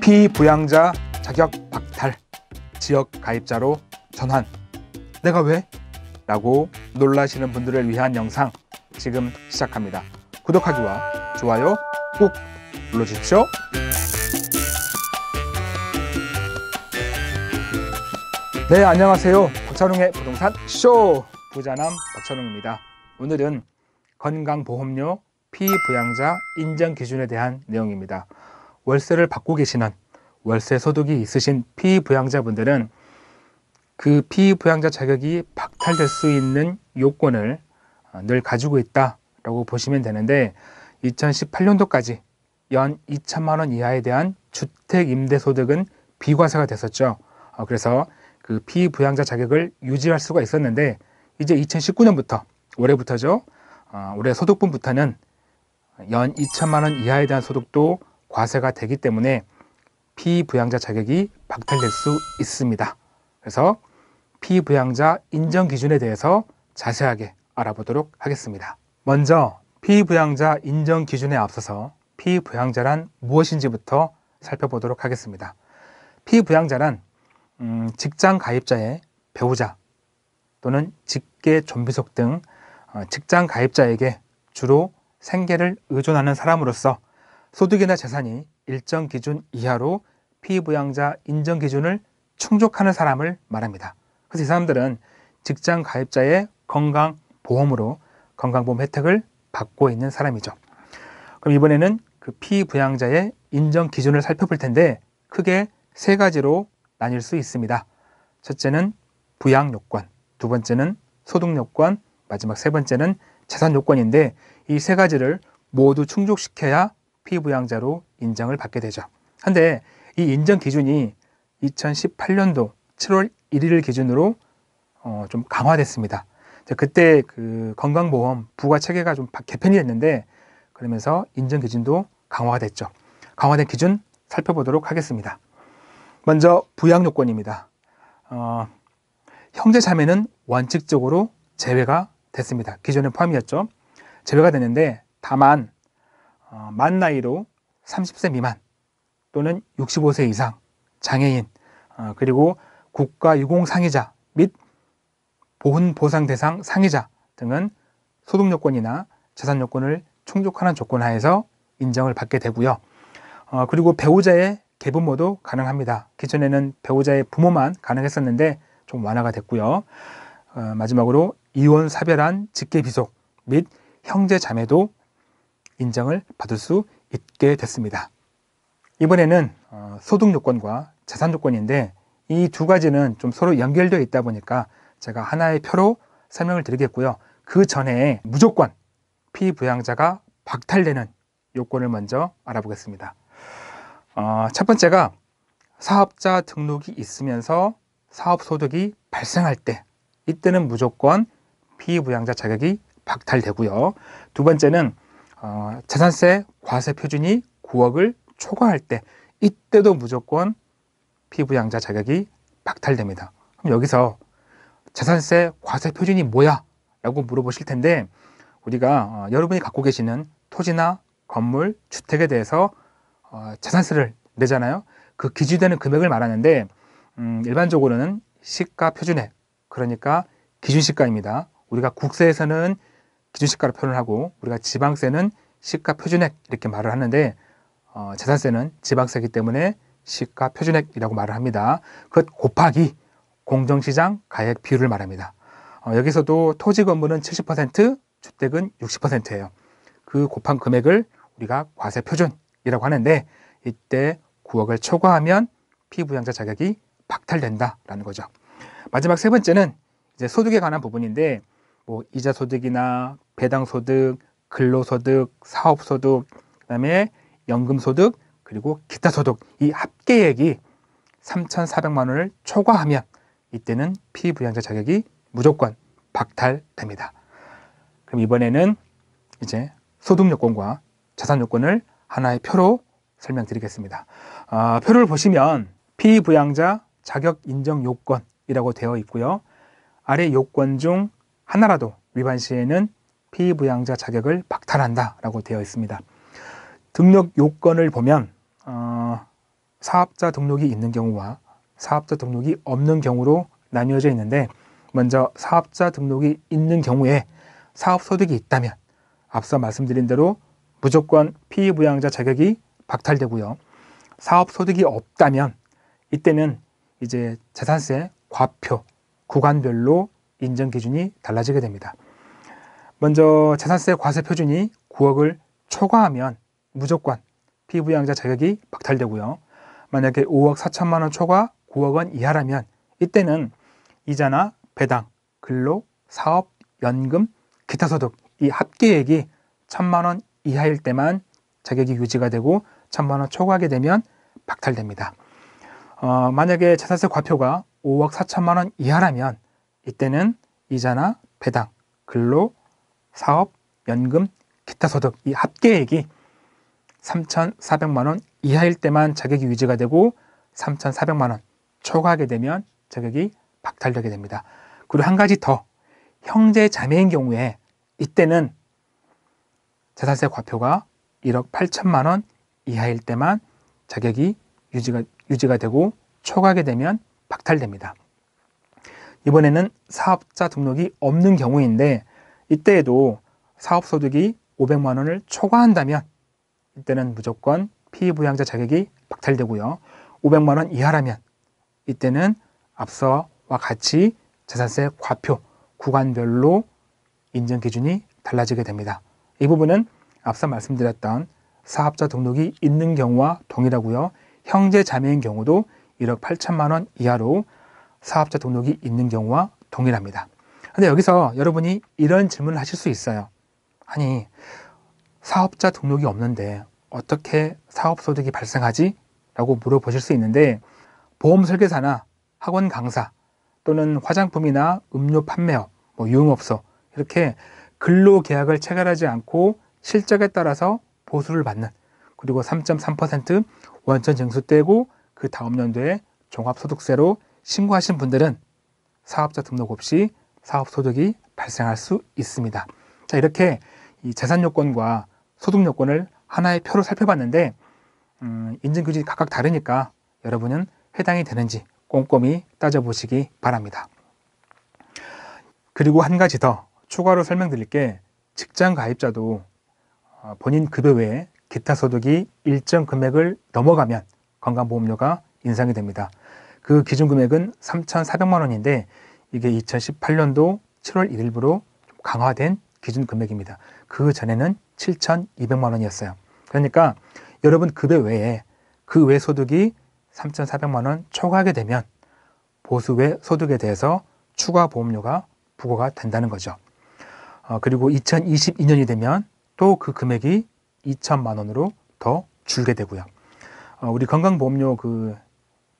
피부양자 자격 박탈, 지역 가입자로 전환. 내가 왜? 라고 놀라시는 분들을 위한 영상 지금 시작합니다. 구독하기와 좋아요 꼭 눌러주십시오. 네, 안녕하세요. 박찬웅의 부동산 쇼! 부자남 박찬웅입니다. 오늘은 건강보험료 피부양자 인정 기준에 대한 내용입니다. 월세를 받고 계시는 월세 소득이 있으신 피부양자분들은 그 피부양자 자격이 박탈될 수 있는 요건을 어, 늘 가지고 있다라고 보시면 되는데 2018년도까지 연 2천만 원 이하에 대한 주택 임대 소득은 비과세가 됐었죠. 어, 그래서 그 피부양자 자격을 유지할 수가 있었는데 이제 2019년부터 올해부터죠. 어, 올해 소득분부터는 연 2천만 원 이하에 대한 소득도 과세가 되기 때문에 피부양자 자격이 박탈될 수 있습니다. 그래서 피부양자 인정 기준에 대해서 자세하게 알아보도록 하겠습니다. 먼저 피부양자 인정 기준에 앞서서 피부양자란 무엇인지부터 살펴보도록 하겠습니다. 피부양자란 음, 직장 가입자의 배우자 또는 직계 좀비속 등 어, 직장 가입자에게 주로 생계를 의존하는 사람으로서 소득이나 재산이 일정 기준 이하로 피부양자 인정 기준을 충족하는 사람을 말합니다. 그래서 이 사람들은 직장 가입자의 건강보험으로 건강보험 혜택을 받고 있는 사람이죠. 그럼 이번에는 그 피부양자의 인정 기준을 살펴볼 텐데 크게 세 가지로 나뉠 수 있습니다. 첫째는 부양 요건, 두 번째는 소득 요건, 마지막 세 번째는 재산 요건인데 이 세 가지를 모두 충족시켜야 피부양자로 인정을 받게 되죠. 한데 이 인정 기준이 2018년도 7월 1일을 기준으로 어, 좀 강화됐습니다. 그때 그 건강보험 부과 체계가 좀 개편이 됐는데 그러면서 인정 기준도 강화됐죠. 강화된 기준 살펴보도록 하겠습니다. 먼저 부양 요건입니다. 어, 형제 자매는 원칙적으로 제외가 됐습니다. 기존에 포함이었죠. 제외가 됐는데 다만 어, 만 나이로 30세 미만 또는 65세 이상 장애인 어, 그리고 국가 유공 상의자및 보훈 보상 대상 상의자 등은 소득 요건이나 재산 요건을 충족하는 조건 하에서 인정을 받게 되고요. 어, 그리고 배우자의 개부모도 가능합니다. 기존에는 배우자의 부모만 가능했었는데 좀 완화가 됐고요. 마지막으로 이혼 사별한 직계비속 및 형제 자매도 인정을 받을 수 있게 됐습니다. 이번에는 어, 소득 요건과 자산 요건인데 이 두 가지는 좀 서로 연결되어 있다 보니까 제가 하나의 표로 설명을 드리겠고요. 그 전에 무조건 피부양자가 박탈되는 요건을 먼저 알아보겠습니다. 어, 첫 번째가 사업자 등록이 있으면서 사업소득이 발생할 때 이때는 무조건 피부양자 자격이 박탈되고요. 두 번째는 어, 재산세 과세 표준이 9억을 초과할 때 이때도 무조건 피부양자 자격이 박탈됩니다. 그럼 여기서 재산세 과세 표준이 뭐야? 라고 물어보실 텐데 우리가 어, 여러분이 갖고 계시는 토지나 건물, 주택에 대해서 어, 재산세를 내잖아요. 그 기준되는 금액을 말하는데 음, 일반적으로는 시가 표준액 그러니까 기준시가입니다. 우리가 국세에서는 기준시가로 표현하고 우리가 지방세는 시가 표준액 이렇게 말을 하는데 어, 재산세는 지방세이기 때문에 시가 표준액이라고 말을 합니다. 그것 곱하기 공정시장 가액 비율을 말합니다. 어, 여기서도 토지 건물은 70%, 주택은 60%예요. 그 곱한 금액을 우리가 과세 표준이라고 하는데 이때 9억을 초과하면 피부양자 자격이 박탈된다라는 거죠. 마지막 세 번째는 이제 소득에 관한 부분인데 뭐 이자 소득이나 배당 소득, 근로 소득, 사업 소득, 그다음에 연금 소득 그리고 기타 소득 이 합계액이 3,400만 원을 초과하면 이때는 피부양자 자격이 무조건 박탈됩니다. 그럼 이번에는 이제 소득 요건과 자산 요건을 하나의 표로 설명드리겠습니다. 아, 표를 보시면 피부양자 자격 인정 요건이라고 되어 있고요. 아래 요건 중 하나라도 위반 시에는 피부양자 자격을 박탈한다라고 되어 있습니다. 등록 요건을 보면 어, 사업자 등록이 있는 경우와 사업자 등록이 없는 경우로 나뉘어져 있는데 먼저 사업자 등록이 있는 경우에 사업 소득이 있다면 앞서 말씀드린 대로 무조건 피부양자 자격이 박탈되고요. 사업 소득이 없다면 이때는 이제 재산세 과표 구간별로 인정 기준이 달라지게 됩니다. 먼저 재산세 과세 표준이 9억을 초과하면 무조건 피부양자 자격이 박탈되고요. 만약에 5억 4천만 원 초과 9억 원 이하라면 이때는 이자나 배당, 근로, 사업, 연금, 기타 소득 이 합계액이 천만 원 이하일 때만 자격이 유지가 되고 천만 원 초과하게 되면 박탈됩니다. 어, 만약에 재산세 과표가 5억 4천만 원 이하라면 이때는 이자나 배당, 근로, 사업, 연금, 기타 소득 이 합계액이 3,400만 원 이하일 때만 자격이 유지가 되고 3,400만 원 초과하게 되면 자격이 박탈되게 됩니다. 그리고 한 가지 더 형제 자매인 경우에 이때는 재산세 과표가 1억 8천만 원 이하일 때만 자격이 유지가 유지가 되고 초과하게 되면 박탈됩니다. 이번에는 사업자 등록이 없는 경우인데 이때에도 사업소득이 500만 원을 초과한다면 이때는 무조건 피부양자 자격이 박탈되고요. 500만 원 이하라면 이때는 앞서와 같이 재산세 과표 구간별로 인정 기준이 달라지게 됩니다. 이 부분은 앞서 말씀드렸던 사업자 등록이 있는 경우와 동일하고요. 형제 자매인 경우도 1억 8천만 원 이하로 사업자 등록이 있는 경우와 동일합니다. 근데 여기서 여러분이 이런 질문을 하실 수 있어요. 아니, 사업자 등록이 없는데 어떻게 사업소득이 발생하지? 라고 물어보실 수 있는데 보험 설계사나 학원 강사 또는 화장품이나 음료 판매업, 뭐 유흥업소 이렇게 근로 계약을 체결하지 않고 실적에 따라서 보수를 받는 그리고 3.3% 원천 징수 떼고 그 다음 연도에 종합소득세로 신고하신 분들은 사업자 등록 없이 사업소득이 발생할 수 있습니다. 자, 이렇게 이 재산요건과 소득요건을 하나의 표로 살펴봤는데, 음, 인증규칙이 각각 다르니까 여러분은 해당이 되는지 꼼꼼히 따져보시기 바랍니다. 그리고 한 가지 더 추가로 설명드릴 게 직장 가입자도 어, 본인 급여 외에 기타 소득이 일정 금액을 넘어가면 건강보험료가 인상이 됩니다. 그 기준 금액은 3,400만 원인데 이게 2018년도 7월 1일부로 강화된 기준 금액입니다. 그 전에는 7,200만 원이었어요. 그러니까 여러분 급여 그 외에 그 외 소득이 3,400만 원 초과하게 되면 보수 외 소득에 대해서 추가 보험료가 부과가 된다는 거죠. 어, 그리고 2022년이 되면 또 그 금액이 2천만 원으로 더 줄게 되고요. 어, 우리 건강보험료 그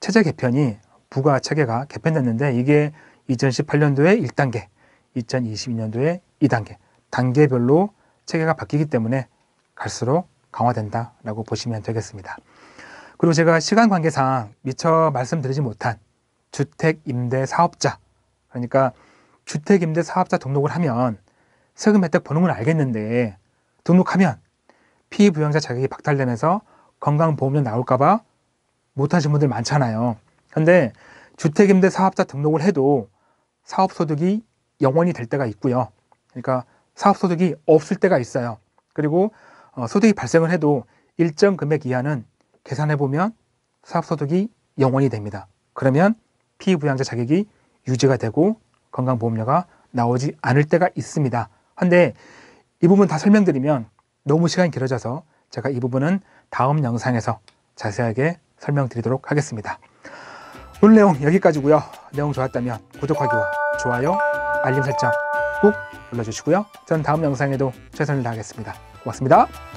체제 개편이 부가 체계가 개편됐는데 이게 2018년도에 1단계, 2022년도에 2단계, 단계별로 체계가 바뀌기 때문에 갈수록 강화된다라고 보시면 되겠습니다. 그리고 제가 시간 관계상 미처 말씀드리지 못한 주택 임대 사업자 그러니까 주택 임대 사업자 등록을 하면 세금 혜택 보는 건 알겠는데 등록하면 피부양자 자격이 박탈되면서 건강보험료 나올까봐 못하신 분들 많잖아요. 근데 주택임대 사업자 등록을 해도 사업소득이 영원히될 때가 있고요. 그러니까 사업소득이 없을 때가 있어요. 그리고 어, 소득이 발생을 해도 일정 금액 이하는 계산해 보면 사업소득이 영원히 됩니다. 그러면 피부양자 자격이 유지가 되고 건강보험료가 나오지 않을 때가 있습니다. 한데 이 부분 다 설명드리면 너무 시간이 길어져서 제가 이 부분은 다음 영상에서 자세하게 설명드리도록 하겠습니다. 오늘 내용 여기까지고요. 내용 좋았다면 구독하기와 좋아요, 알림 설정 꾹 눌러주시고요. 저는 다음 영상에도 최선을 다하겠습니다. 고맙습니다.